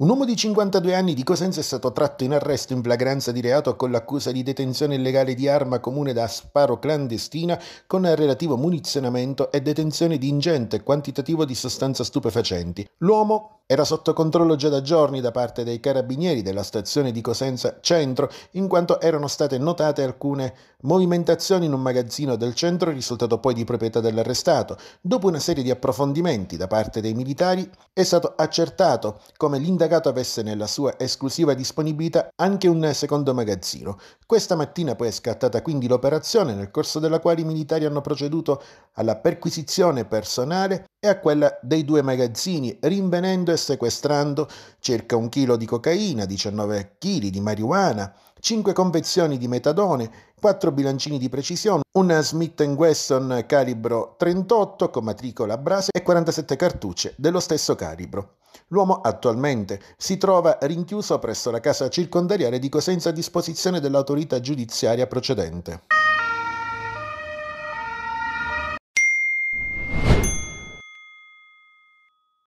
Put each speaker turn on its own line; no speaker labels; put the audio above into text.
Un uomo di 52 anni di Cosenza è stato tratto in arresto in flagranza di reato con l'accusa di detenzione illegale di arma comune da sparo clandestina con relativo munizionamento e detenzione di ingente quantitativo di sostanze stupefacenti. L'uomo era sotto controllo già da giorni da parte dei carabinieri della stazione di Cosenza Centro, in quanto erano state notate alcune movimentazioni in un magazzino del centro risultato poi di proprietà dell'arrestato. Dopo una serie di approfondimenti da parte dei militari è stato accertato come l'indagato avesse nella sua esclusiva disponibilità anche un secondo magazzino. Questa mattina poi è scattata quindi l'operazione nel corso della quale i militari hanno proceduto alla perquisizione personale e a quella dei due magazzini, rinvenendo e sequestrando circa un chilo di cocaina, 19 kg di marijuana, 5 confezioni di metadone, 4 bilancini di precisione, una Smith Wesson calibro 38 con matricola a brase e 47 cartucce dello stesso calibro. L'uomo attualmente si trova rinchiuso presso la casa circondariale di Cosenza a disposizione dell'autorità giudiziaria procedente.